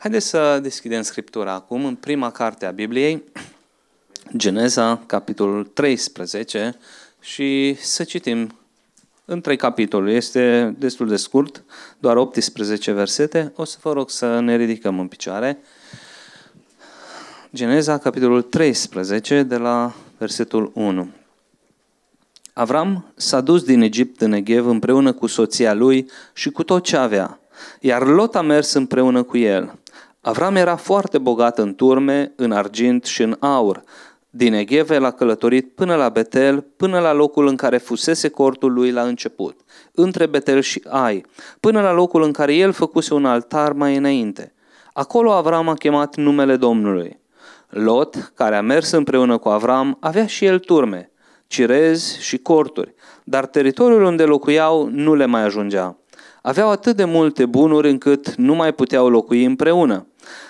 Haideți să deschidem Scriptura acum în prima carte a Bibliei, Geneza, capitolul 13 și să citim în trei capitoluri. Este destul de scurt, doar 18 versete. O să vă rog să ne ridicăm în picioare. Geneza, capitolul 13, de la versetul 1. Avram s-a dus din Egipt în Egev împreună cu soția lui și cu tot ce avea, iar Lot a mers împreună cu el. Avram era foarte bogat în turme, în argint și în aur. Din Egheve l-a călătorit până la Betel, până la locul în care fusese cortul lui la început, între Betel și Ai, până la locul în care el făcuse un altar mai înainte. Acolo Avram a chemat numele Domnului. Lot, care a mers împreună cu Avram, avea și el turme, cirezi și corturi, dar teritoriul unde locuiau nu le mai ajungea. Aveau atât de multe bunuri încât nu mai puteau locui împreună.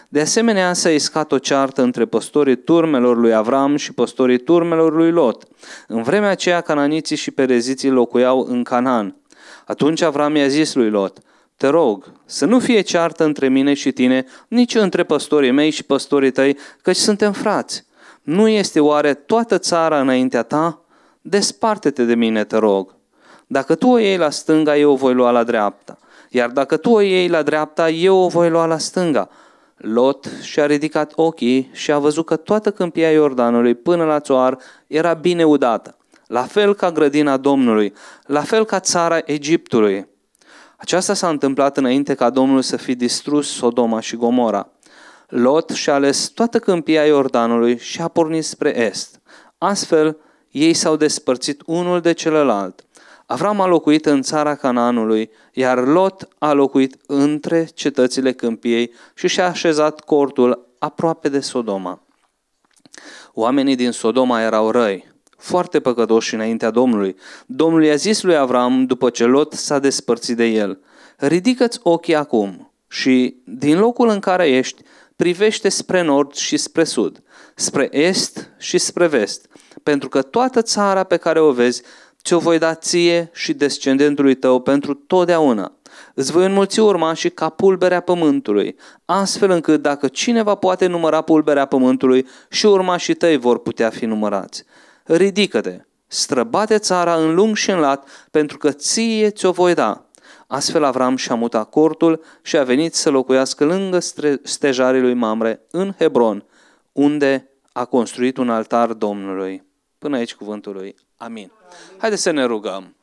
De asemenea s-a iscat o ceartă între păstorii turmelor lui Avram și păstorii turmelor lui Lot. În vremea aceea cananiții și pereziții locuiau în Canaan. Atunci Avram i-a zis lui Lot, te rog, să nu fie ceartă între mine și tine, nici între păstorii mei și păstorii tăi, căci suntem frați. Nu este oare toată țara înaintea ta? Desparte-te de mine, te rog. Dacă tu o iei la stânga, eu o voi lua la dreapta. Iar dacă tu o iei la dreapta, eu o voi lua la stânga. Lot și-a ridicat ochii și a văzut că toată câmpia Iordanului până la țoar era bine udată, la fel ca grădina Domnului, la fel ca țara Egiptului. Aceasta s-a întâmplat înainte ca Domnul să fi distrus Sodoma și Gomora. Lot și-a ales toată câmpia Iordanului și a pornit spre est. Astfel, ei s-au despărțit unul de celălalt. Avram a locuit în țara Canaanului, iar Lot a locuit între cetățile câmpiei și și-a așezat cortul aproape de Sodoma. Oamenii din Sodoma erau răi, foarte păcătoși înaintea Domnului. Domnul i-a zis lui Avram, după ce Lot s-a despărțit de el, ridică-ți ochii acum și, din locul în care ești, privește spre nord și spre sud, spre est și spre vest, pentru că toată țara pe care o vezi ți-o voi da ție și descendentului tău pentru totdeauna. Îți voi înmulți și ca pulberea pământului, astfel încât dacă cineva poate număra pulberea pământului și și tăi vor putea fi numărați. Ridică-te, străbate țara în lung și în lat, pentru că ție ți-o voi da. Astfel Avram și-a mutat cortul și a venit să locuiască lângă stejarii lui Mamre, în Hebron, unde a construit un altar Domnului. Până aici cuvântul lui. Amin. Haideți să ne rugăm.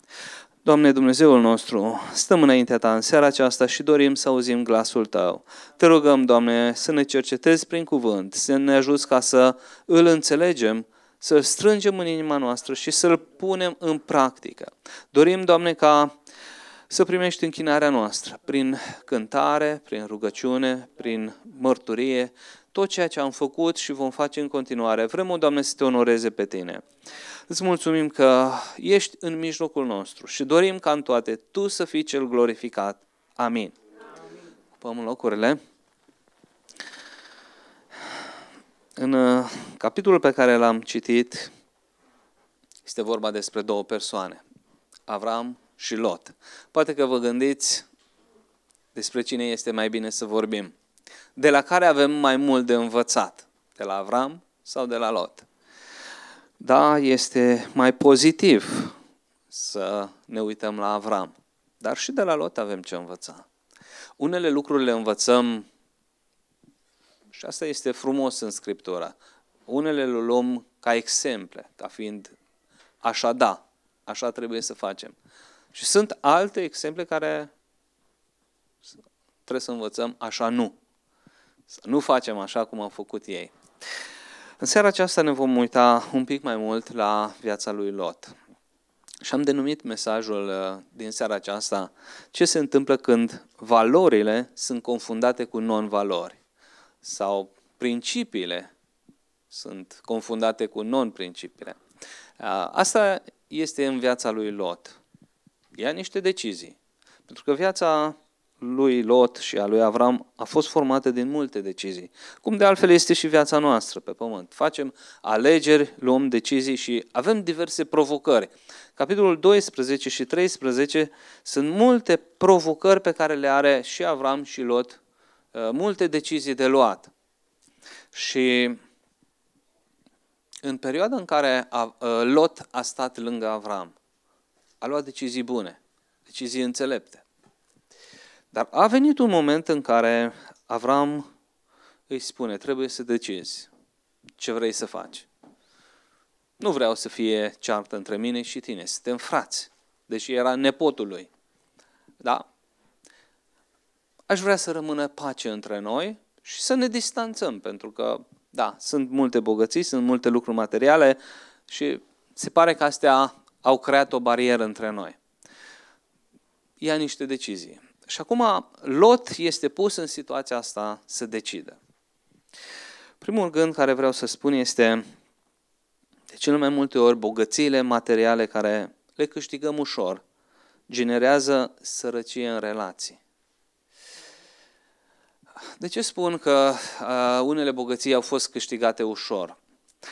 Doamne Dumnezeul nostru, stăm înaintea Ta în seara aceasta și dorim să auzim glasul Tău. Te rugăm, Doamne, să ne cercetezi prin cuvânt, să ne ajuți ca să îl înțelegem, să-l strângem în inima noastră și să-l punem în practică. Dorim, Doamne, ca să primești închinarea noastră prin cântare, prin rugăciune, prin mărturie, tot ceea ce am făcut și vom face în continuare. Vrem, Doamne, să Te onoreze pe Tine. Îți mulțumim că ești în mijlocul nostru și dorim ca în toate Tu să fii cel glorificat. Amin. Amin. Ocupăm locurile. În uh, capitolul pe care l-am citit, este vorba despre două persoane, Avram și Lot. Poate că vă gândiți despre cine este mai bine să vorbim, de la care avem mai mult de învățat, de la Avram sau de la Lot. Da, este mai pozitiv să ne uităm la Avram, dar și de la Lot avem ce învăța. Unele lucruri le învățăm și asta este frumos în Scriptura. Unele le luăm ca exemple, ca fiind așa da, așa trebuie să facem. Și sunt alte exemple care trebuie să învățăm așa nu. Să nu facem așa cum au făcut ei. În seara aceasta ne vom uita un pic mai mult la viața lui Lot. Și am denumit mesajul uh, din seara aceasta ce se întâmplă când valorile sunt confundate cu non-valori sau principiile sunt confundate cu non-principiile. Uh, asta este în viața lui Lot. Ia niște decizii. Pentru că viața lui Lot și a lui Avram a fost formată din multe decizii. Cum de altfel este și viața noastră pe pământ. Facem alegeri, luăm decizii și avem diverse provocări. Capitolul 12 și 13 sunt multe provocări pe care le are și Avram și Lot, uh, multe decizii de luat. Și în perioada în care uh, Lot a stat lângă Avram, a luat decizii bune, decizii înțelepte dar a venit un moment în care Avram îi spune, trebuie să decizi ce vrei să faci. Nu vreau să fie ceartă între mine și tine, suntem frați. Deci era nepotul lui. Da? Aș vrea să rămână pace între noi și să ne distanțăm, pentru că, da, sunt multe bogății, sunt multe lucruri materiale și se pare că astea au creat o barieră între noi. Ia niște decizii. Și acum Lot este pus în situația asta să decidă. Primul gând care vreau să spun este, de cele mai multe ori, bogățiile materiale care le câștigăm ușor generează sărăcie în relații. De ce spun că unele bogății au fost câștigate ușor?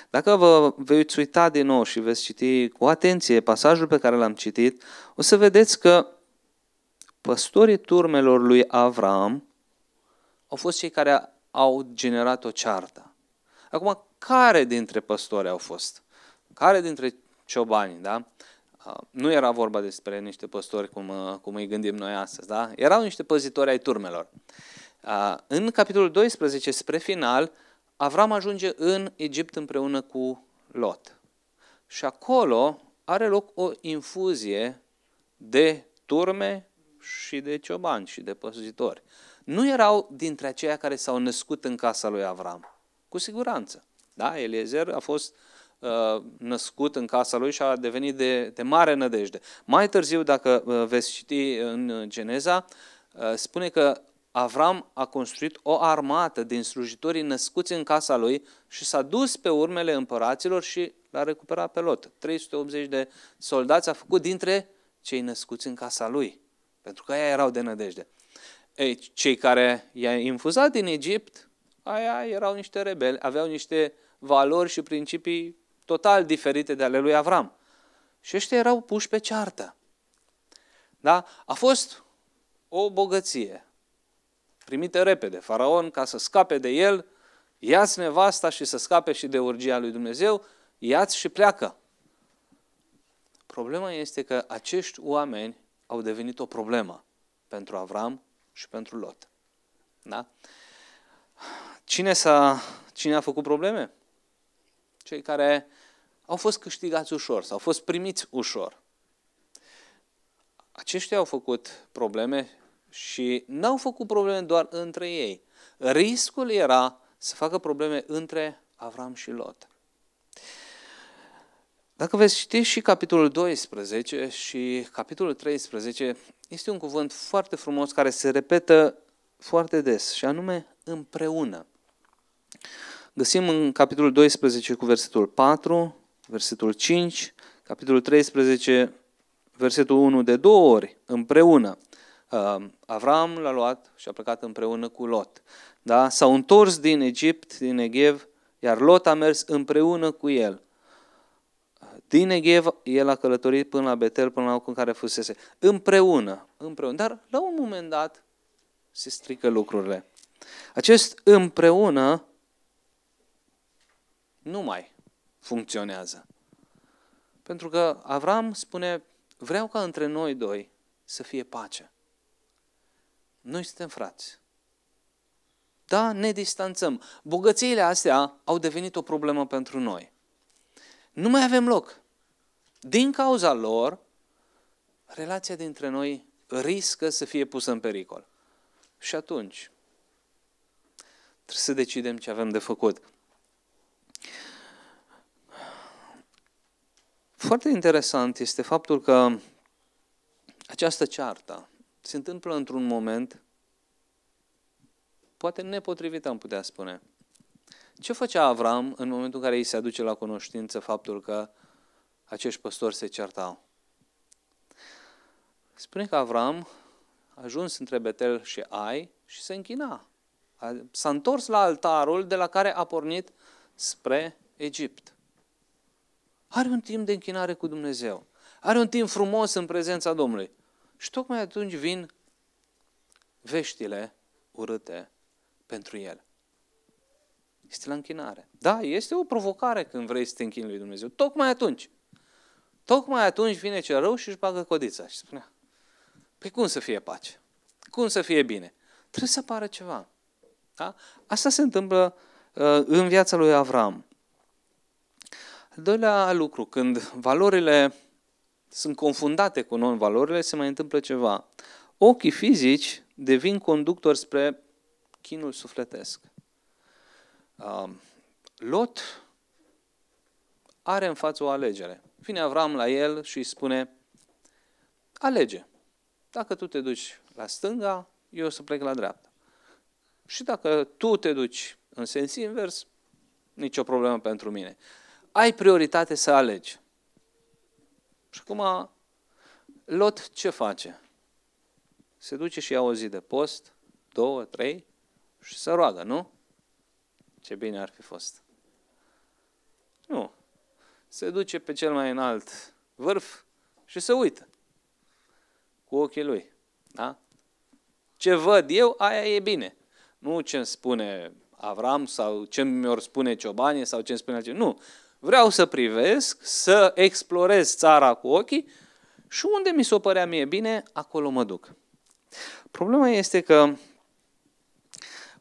Dacă vă veți uita din nou și veți citi cu atenție pasajul pe care l-am citit, o să vedeți că păstorii turmelor lui Avram au fost cei care au generat o ceartă. Acum, care dintre păstori au fost? Care dintre ciobani, da? Uh, nu era vorba despre niște păstori cum, uh, cum îi gândim noi astăzi, da? Erau niște păzitori ai turmelor. Uh, în capitolul 12, spre final, Avram ajunge în Egipt împreună cu Lot. Și acolo are loc o infuzie de turme și de ciobani și de păzitori. Nu erau dintre aceia care s-au născut în casa lui Avram. Cu siguranță. Da? Eliezer a fost uh, născut în casa lui și a devenit de, de mare nădejde. Mai târziu, dacă uh, veți citi în uh, Geneza, uh, spune că Avram a construit o armată din slujitorii născuți în casa lui și s-a dus pe urmele împăraților și l-a recuperat pe Lot. 380 de soldați a făcut dintre cei născuți în casa lui. Pentru că aia erau de nădejde. Ei, cei care i-a infuzat din Egipt, aia erau niște rebeli, aveau niște valori și principii total diferite de ale lui Avram. Și ăștia erau puși pe ceartă. Da? A fost o bogăție primită repede. Faraon, ca să scape de el, ia-ți nevasta și să scape și de urgia lui Dumnezeu, ia-ți și pleacă. Problema este că acești oameni au devenit o problemă pentru Avram și pentru Lot. Da? Cine, s-a, cine a făcut probleme? Cei care au fost câștigați ușor, sau au fost primiți ușor. Aceștia au făcut probleme și n-au făcut probleme doar între ei. Riscul era să facă probleme între Avram și Lot. Dacă veți citi și capitolul 12 și capitolul 13, este un cuvânt foarte frumos care se repetă foarte des, și anume împreună. Găsim în capitolul 12 cu versetul 4, versetul 5, capitolul 13, versetul 1 de două ori, împreună. Uh, Avram l-a luat și a plecat împreună cu Lot. Da? S-au întors din Egipt, din Egev, iar Lot a mers împreună cu el. Din Negev el a călătorit până la Betel, până la locul în care fusese. Împreună, împreună. Dar la un moment dat se strică lucrurile. Acest împreună nu mai funcționează. Pentru că Avram spune, vreau ca între noi doi să fie pace. Noi suntem frați. Da, ne distanțăm. Bogățiile astea au devenit o problemă pentru noi. Nu mai avem loc. Din cauza lor, relația dintre noi riscă să fie pusă în pericol. Și atunci, trebuie să decidem ce avem de făcut. Foarte interesant este faptul că această ceartă se întâmplă într-un moment poate nepotrivit, am putea spune. Ce făcea Avram în momentul în care îi se aduce la cunoștință faptul că uh, acești păstori se certau. Spune că Avram a ajuns între Betel și Ai și se închina. S-a întors la altarul de la care a pornit spre Egipt. Are un timp de închinare cu Dumnezeu. Are un timp frumos în prezența Domnului. Și tocmai atunci vin veștile urâte pentru el. Este la închinare. Da, este o provocare când vrei să te închini lui Dumnezeu. Tocmai atunci. Tocmai atunci vine cel rău și își bagă codița și spunea, păi cum să fie pace? Cum să fie bine? Trebuie să apară ceva. Da? Asta se întâmplă uh, în viața lui Avram. Al doilea lucru, când valorile sunt confundate cu non-valorile, se mai întâmplă ceva. Ochii fizici devin conductori spre chinul sufletesc. Uh, Lot are în față o alegere. Vine Avram la el și îi spune, alege. Dacă tu te duci la stânga, eu o să plec la dreapta. Și dacă tu te duci în sens invers, nicio problemă pentru mine. Ai prioritate să alegi. Și acum, Lot ce face? Se duce și ia o zi de post, două, trei, și se roagă, nu? Ce bine ar fi fost. Nu se duce pe cel mai înalt vârf și se uită cu ochii lui. Da? Ce văd eu, aia e bine. Nu ce îmi spune Avram sau ce mi-or spune Ciobanie sau ce îmi spune altceva. Nu. Vreau să privesc, să explorez țara cu ochii și unde mi s-o părea mie bine, acolo mă duc. Problema este că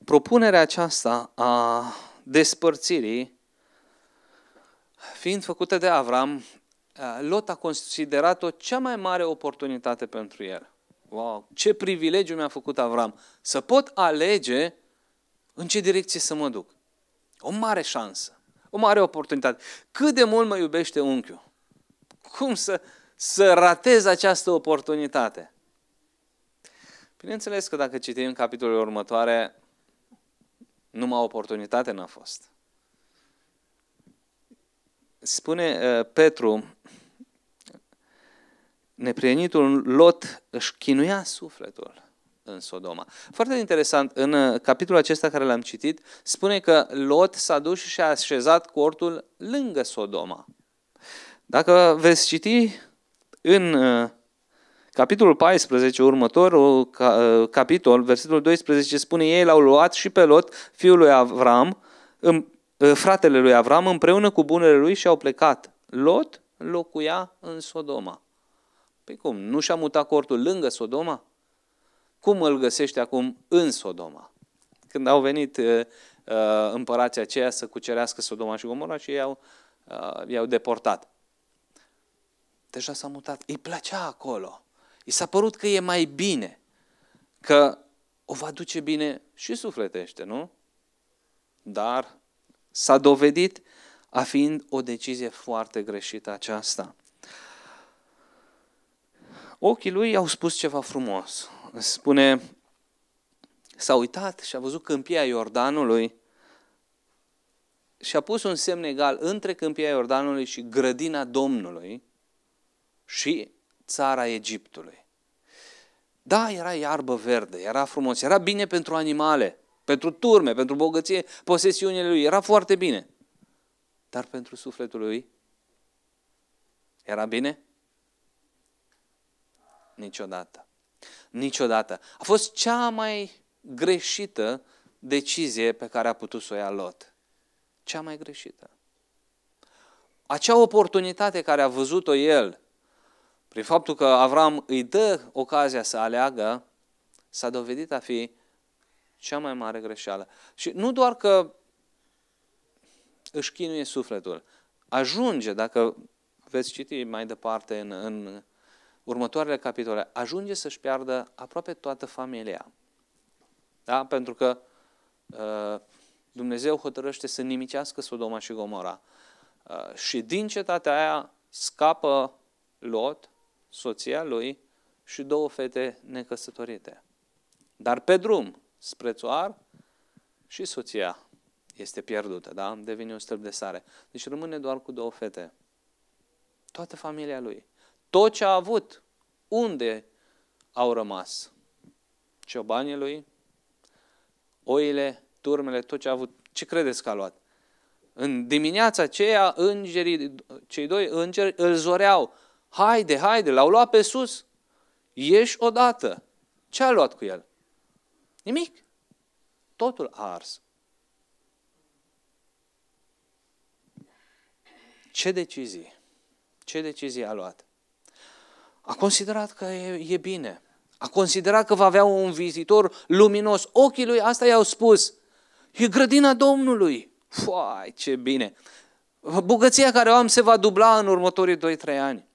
propunerea aceasta a despărțirii fiind făcută de Avram, eh, Lot a considerat-o cea mai mare oportunitate pentru el. Wow, ce privilegiu mi-a făcut Avram să pot alege în ce direcție să mă duc. O mare șansă, o mare oportunitate. Cât de mult mă iubește unchiul? Cum să, să ratez această oportunitate? Bineînțeles că dacă citim capitolul următoare, numai oportunitate n-a fost. Spune uh, Petru, neprienitul Lot își chinuia sufletul în Sodoma. Foarte interesant, în capitolul acesta care l-am citit, spune că Lot s-a dus și a așezat cortul lângă Sodoma. Dacă veți citi în capitolul 14, următorul capitol, versetul 12, spune ei l-au luat și pe Lot, fiul lui Avram, Ă, fratele lui Avram împreună cu bunele lui și-au plecat. Lot locuia în Sodoma. Păi cum, nu și-a mutat cortul lângă Sodoma? Cum îl găsește acum în Sodoma? Când au venit uh, împărații aceia să cucerească Sodoma și Gomorra și i-au, uh, i-au deportat. Deja s-a mutat. Îi plăcea acolo. I s-a părut că e mai bine. Că o va duce bine și sufletește, nu? Dar s-a dovedit a fiind o decizie foarte greșită aceasta. Ochii lui au spus ceva frumos. Spune, s-a uitat și a văzut câmpia Iordanului și a pus un semn egal între câmpia Iordanului și grădina Domnului și țara Egiptului. Da, era iarbă verde, era frumos, era bine pentru animale, pentru turme, pentru bogăție, posesiunile lui. Era foarte bine. Dar pentru sufletul lui era bine? Niciodată. Niciodată. A fost cea mai greșită decizie pe care a putut să o ia Lot. Cea mai greșită. Acea oportunitate care a văzut-o el, prin faptul că Avram îi dă ocazia să aleagă, s-a dovedit a fi cea mai mare greșeală. Și nu doar că își chinuie sufletul, ajunge, dacă veți citi mai departe în, în următoarele capitole, ajunge să-și piardă aproape toată familia. Da? Pentru că uh, Dumnezeu hotărăște să nimicească Sodoma și Gomora. Uh, și din cetatea aia scapă Lot, soția lui și două fete necăsătorite. Dar pe drum, sprețuar și soția este pierdută, da? Devine un stâlp de sare. Deci rămâne doar cu două fete. Toată familia lui. Tot ce a avut, unde au rămas? Ciobanii lui, oile, turmele, tot ce a avut. Ce credeți că a luat? În dimineața aceea, îngerii, cei doi îngeri îl zoreau. Haide, haide, l-au luat pe sus. Ieși odată. Ce a luat cu el? Nimic. Totul a ars. Ce decizii? Ce decizii a luat? A considerat că e, e bine. A considerat că va avea un vizitor luminos. Ochii lui, asta i-au spus. E grădina Domnului. Foai, ce bine! Bugăția care o am se va dubla în următorii 2-3 ani.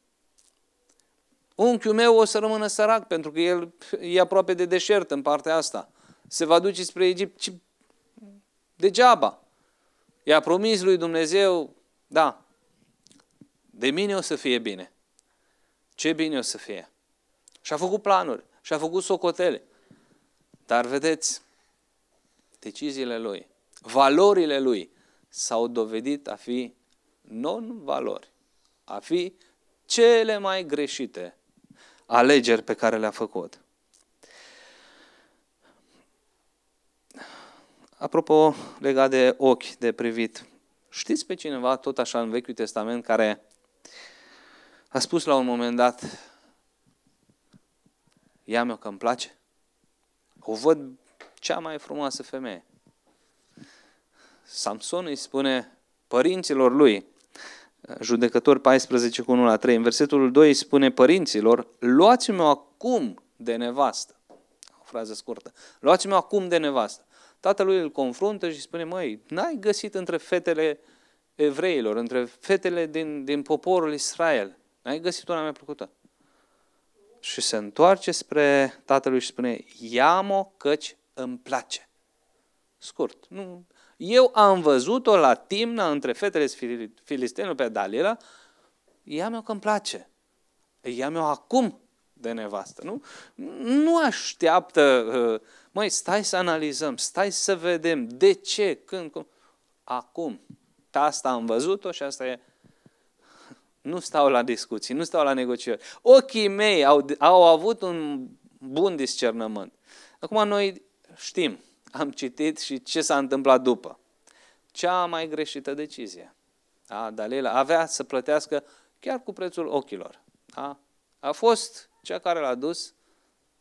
Unchiul meu o să rămână sărac pentru că el e aproape de deșert în partea asta se va duce spre Egipt, ci degeaba. I-a promis lui Dumnezeu, da, de mine o să fie bine. Ce bine o să fie. Și-a făcut planuri, și-a făcut socotele. Dar vedeți, deciziile lui, valorile lui s-au dovedit a fi non-valori, a fi cele mai greșite alegeri pe care le-a făcut. Apropo, legat de ochi, de privit, știți pe cineva tot așa în Vechiul Testament care a spus la un moment dat, ia mi-o că îmi place? O văd cea mai frumoasă femeie. Samson îi spune părinților lui, judecător 14 cu 1 la 3, în versetul 2 îi spune părinților, luați-mi acum de nevastă. O frază scurtă. Luați-mi acum de nevastă. Tatălui îl confruntă și spune, măi, n-ai găsit între fetele evreilor, între fetele din, din poporul Israel, n-ai găsit una mea plăcută. Și se întoarce spre tatălui și spune, ia-mă căci îmi place. Scurt. Nu. Eu am văzut-o la Timna între fetele filistenilor pe Dalila, ia-mi-o că îmi place. Ia-mi-o acum de nevastă, nu? Nu așteaptă, uh, măi, stai să analizăm, stai să vedem de ce, când, cum. Acum, asta am văzut-o și asta e. Nu stau la discuții, nu stau la negocieri. Ochii mei au, au avut un bun discernământ. Acum noi știm, am citit și ce s-a întâmplat după. Cea mai greșită decizie. Da, Dalila avea să plătească chiar cu prețul ochilor. A, A fost cea care l-a dus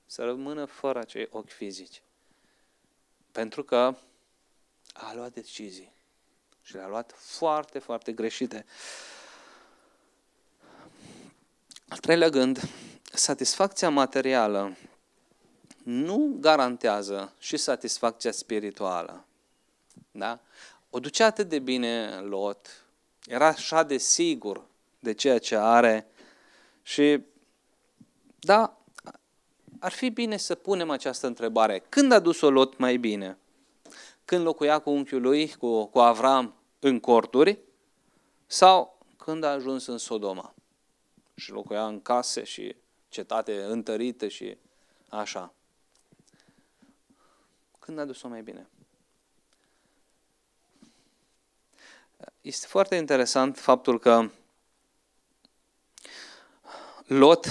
să rămână fără acei ochi fizici. Pentru că a luat decizii și le-a luat foarte, foarte greșite. Al treilea gând, satisfacția materială nu garantează și satisfacția spirituală. Da? O ducea atât de bine Lot, era așa de sigur de ceea ce are și dar ar fi bine să punem această întrebare. Când a dus-o Lot mai bine? Când locuia cu unchiul lui, cu, cu Avram, în corturi? Sau când a ajuns în Sodoma? Și locuia în case și cetate întărite și așa. Când a dus-o mai bine? Este foarte interesant faptul că Lot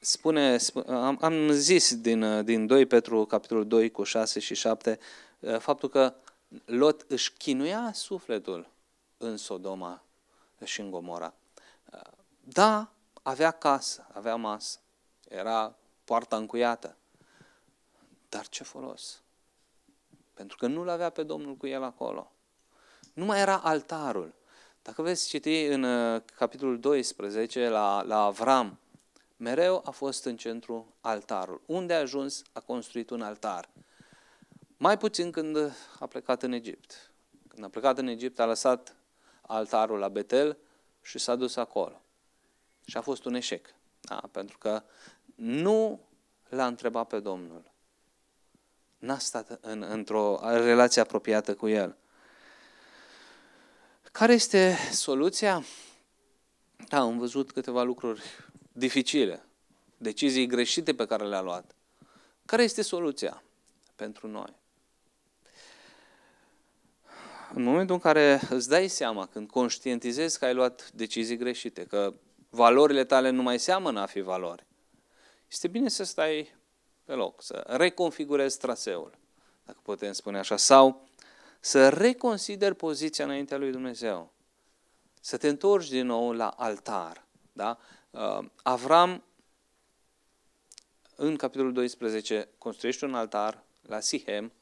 spune, am, am zis din, din 2 Petru, capitolul 2 cu 6 și 7, eh, faptul că Lot își chinuia sufletul în Sodoma și în Gomora. Eh, da, avea casă, avea masă, era poarta încuiată, dar ce folos? Pentru că nu-l avea pe Domnul cu el acolo. Nu mai era altarul. Dacă veți citi în eh, capitolul 12 la, la Avram, mereu a fost în centru altarul. Unde a ajuns, a construit un altar. Mai puțin când a plecat în Egipt. Când a plecat în Egipt, a lăsat altarul la Betel și s-a dus acolo. Și a fost un eșec. Da, pentru că nu l-a întrebat pe Domnul. N-a stat în, într-o relație apropiată cu el. Care este soluția? Da, am văzut câteva lucruri dificile, decizii greșite pe care le-a luat. Care este soluția pentru noi? În momentul în care îți dai seama, când conștientizezi că ai luat decizii greșite, că valorile tale nu mai seamănă a fi valori, este bine să stai pe loc, să reconfigurezi traseul, dacă putem spune așa, sau să reconsideri poziția înaintea lui Dumnezeu, să te întorci din nou la altar, da? Uh, Avram, în capitolul 12, construiește un altar la Sihem,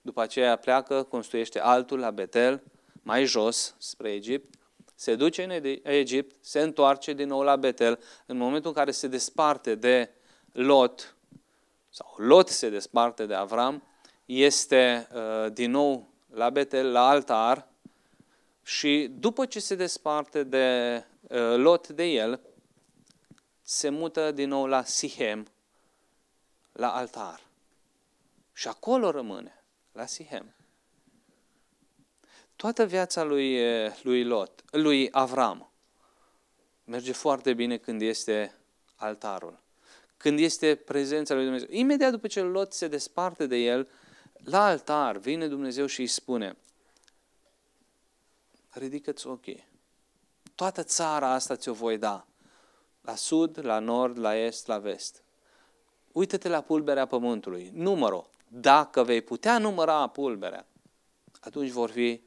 după aceea pleacă, construiește altul la Betel, mai jos, spre Egipt, se duce în Egipt, se întoarce din nou la Betel. În momentul în care se desparte de Lot, sau Lot se desparte de Avram, este uh, din nou la Betel, la altar, și după ce se desparte de uh, Lot de el, se mută din nou la Sihem, la altar. Și acolo rămâne, la Sihem. Toată viața lui, eh, lui, Lot, lui Avram merge foarte bine când este altarul. Când este prezența lui Dumnezeu. Imediat după ce Lot se desparte de el, la altar vine Dumnezeu și îi spune ridică-ți ochii. Toată țara asta ți-o voi da la sud, la nord, la est, la vest. Uită-te la pulberea pământului. Numără. Dacă vei putea număra pulberea, atunci vor fi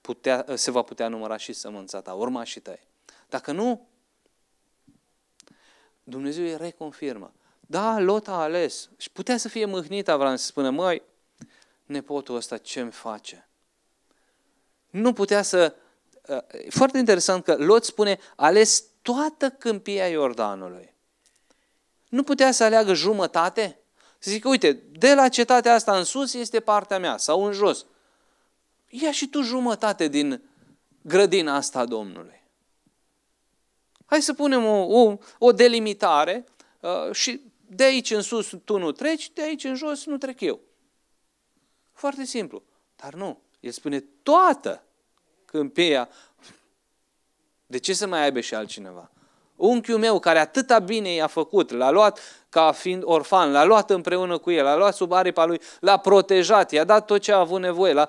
putea, se va putea număra și sămânța ta, și tăi. Dacă nu, Dumnezeu îi reconfirmă. Da, Lot a ales. Și putea să fie mâhnit Avram să spună, măi, nepotul ăsta ce-mi face? Nu putea să Uh, e foarte interesant că Lot spune, ales toată câmpia Iordanului. Nu putea să aleagă jumătate? Să zică, uite, de la cetatea asta în sus este partea mea, sau în jos. Ia și tu jumătate din grădina asta a Domnului. Hai să punem o, o, o delimitare uh, și de aici în sus tu nu treci, de aici în jos nu trec eu. Foarte simplu. Dar nu. El spune toată Câmpia. De ce să mai aibă și altcineva? Unchiul meu care atâta bine i-a făcut, l-a luat ca fiind orfan, l-a luat împreună cu el, l-a luat sub aripa lui, l-a protejat, i-a dat tot ce a avut nevoie. L-a...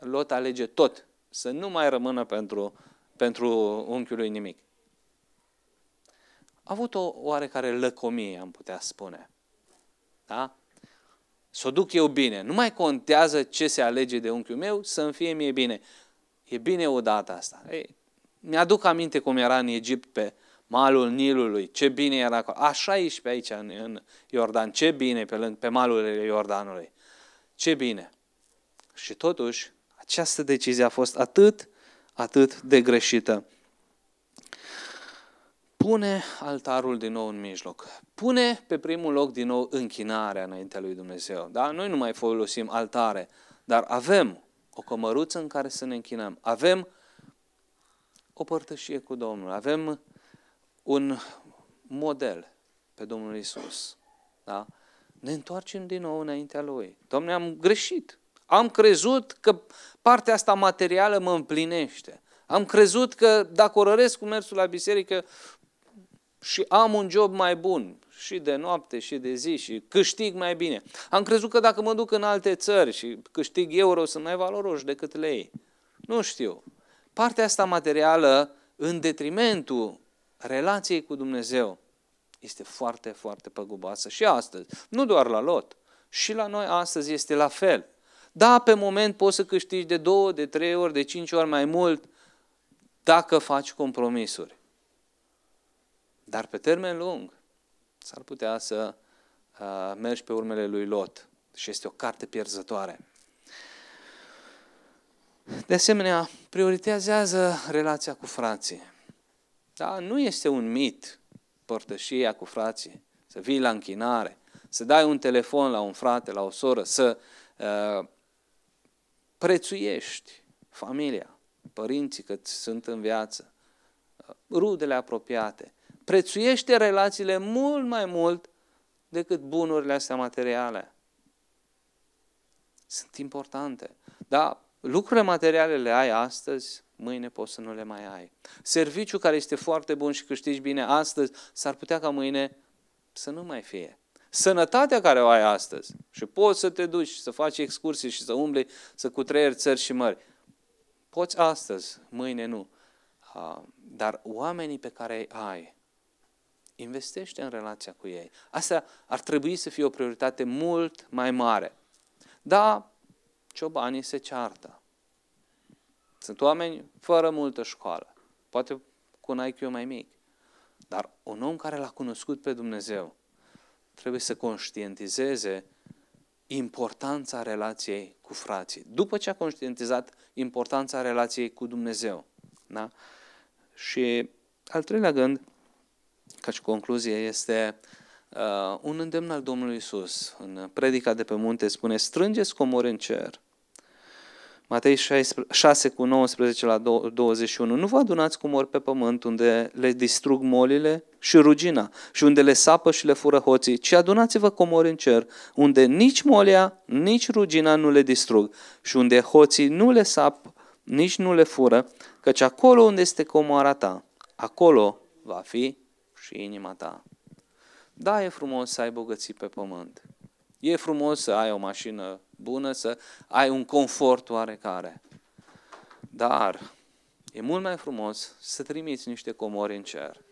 Lot alege tot, să nu mai rămână pentru, pentru unchiul lui nimic. A avut o oarecare lăcomie, am putea spune. Da? Să o duc eu bine. Nu mai contează ce se alege de unchiul meu, să-mi fie mie bine. E bine odată asta. mi-aduc aminte cum era în Egipt pe malul Nilului, ce bine era acolo. Așa și pe aici, în, în Iordan, ce bine pe, pe malul Iordanului. Ce bine. Și totuși, această decizie a fost atât, atât de greșită. Pune altarul din nou în mijloc. Pune pe primul loc din nou închinarea înaintea lui Dumnezeu. Da? Noi nu mai folosim altare, dar avem o cămăruță în care să ne închinăm. Avem o părtășie cu Domnul. Avem un model pe Domnul Isus. Da? Ne întoarcem din nou înaintea Lui. Domne, am greșit. Am crezut că partea asta materială mă împlinește. Am crezut că dacă orăresc cu mersul la biserică, și am un job mai bun și de noapte și de zi și câștig mai bine. Am crezut că dacă mă duc în alte țări și câștig euro sunt mai valoroși decât lei. Nu știu. Partea asta materială în detrimentul relației cu Dumnezeu este foarte, foarte păguboasă și astăzi. Nu doar la Lot, și la noi astăzi este la fel. Da, pe moment poți să câștigi de două, de trei ori, de cinci ori mai mult dacă faci compromisuri. Dar pe termen lung s-ar putea să uh, mergi pe urmele lui Lot și este o carte pierzătoare. De asemenea, prioritizează relația cu frații. Da? Nu este un mit părtășia cu frații, să vii la închinare, să dai un telefon la un frate, la o soră, să uh, prețuiești familia, părinții cât sunt în viață, uh, rudele apropiate, prețuiește relațiile mult mai mult decât bunurile astea materiale. Sunt importante. Dar lucrurile materiale le ai astăzi, mâine poți să nu le mai ai. Serviciu care este foarte bun și câștigi bine astăzi, s-ar putea ca mâine să nu mai fie. Sănătatea care o ai astăzi și poți să te duci, să faci excursii și să umbli, să cutreieri țări și mări. Poți astăzi, mâine nu. Ah, dar oamenii pe care îi ai, investește în relația cu ei. Asta ar trebui să fie o prioritate mult mai mare. Da, ciobanii se ceartă. Sunt oameni fără multă școală, poate cu un IQ mai mic. Dar un om care l-a cunoscut pe Dumnezeu trebuie să conștientizeze importanța relației cu frații. După ce a conștientizat importanța relației cu Dumnezeu. Da? Și al treilea gând, ca și concluzie, este uh, un îndemn al Domnului Isus. În predica de pe munte spune, strângeți comori în cer. Matei 6 cu 19 la 21. Nu vă adunați comori pe pământ unde le distrug molile și rugina și unde le sapă și le fură hoții, ci adunați-vă comori în cer unde nici molia, nici rugina nu le distrug și unde hoții nu le sap, nici nu le fură, căci acolo unde este comoara ta, acolo va fi și inima ta. Da, e frumos să ai bogății pe pământ. E frumos să ai o mașină bună, să ai un confort oarecare. Dar e mult mai frumos să trimiți niște comori în cer.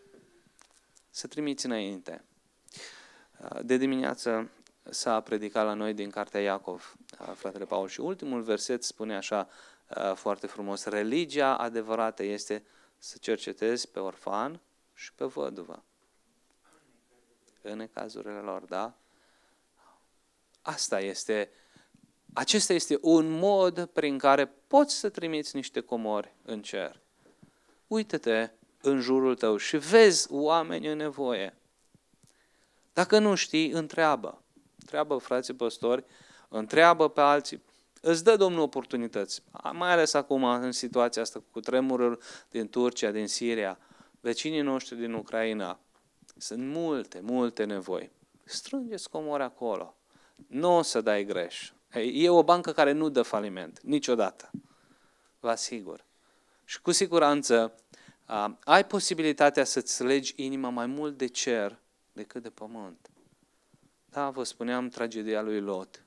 Să trimiți înainte. De dimineață s-a predicat la noi din cartea Iacov, fratele Paul, și ultimul verset spune așa foarte frumos, religia adevărată este să cercetezi pe orfan, și pe văduvă. În cazurile lor, da? Asta este, acesta este un mod prin care poți să trimiți niște comori în cer. Uită-te în jurul tău și vezi oameni în nevoie. Dacă nu știi, întreabă. Întreabă, frații păstori, întreabă pe alții. Îți dă Domnul oportunități, mai ales acum în situația asta cu tremurul din Turcia, din Siria vecinii noștri din Ucraina. Sunt multe, multe nevoi. Strângeți comori acolo. Nu o să dai greș. E o bancă care nu dă faliment, niciodată. Vă asigur. Și cu siguranță ai posibilitatea să-ți legi inima mai mult de cer decât de pământ. Da, vă spuneam tragedia lui Lot.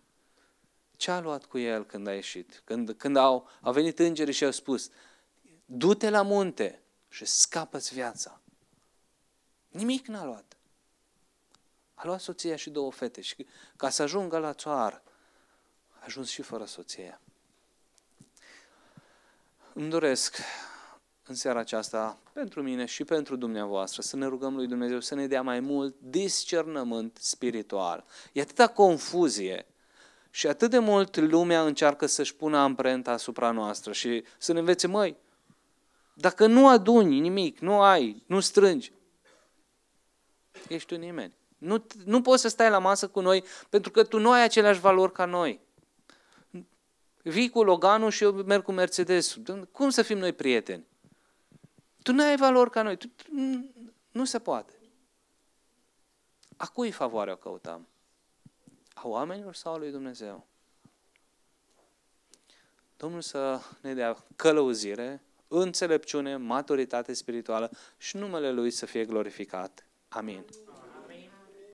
Ce a luat cu el când a ieșit? Când, când au, au venit îngerii și au spus, du-te la munte, și scapă-ți viața. Nimic n-a luat. A luat soția și două fete și ca să ajungă la țoară, a ajuns și fără soție. Îmi doresc în seara aceasta, pentru mine și pentru dumneavoastră, să ne rugăm lui Dumnezeu să ne dea mai mult discernământ spiritual. E atâta confuzie și atât de mult lumea încearcă să-și pună amprenta asupra noastră și să ne învețe, măi, dacă nu aduni nimic, nu ai, nu strângi, ești un nimeni. Nu, nu poți să stai la masă cu noi pentru că tu nu ai aceleași valori ca noi. Vii cu Loganul și eu merg cu Mercedes. Cum să fim noi prieteni? Tu nu ai valori ca noi. Tu, tu, nu se poate. A cui favoarea căutam? A oamenilor sau a lui Dumnezeu? Domnul să ne dea călăuzire înțelepciune, maturitate spirituală și numele Lui să fie glorificat. Amin.